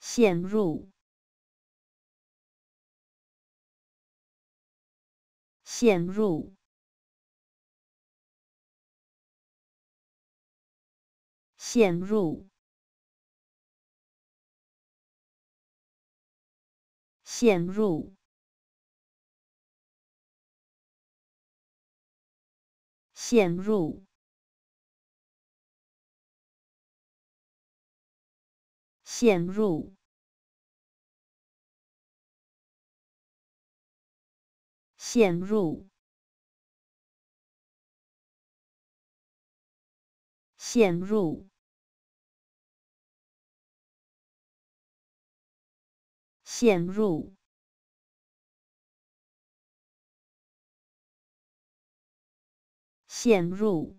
陷入，陷入，陷入，陷入，陷入。陷入，陷入，陷入，陷入，陷入。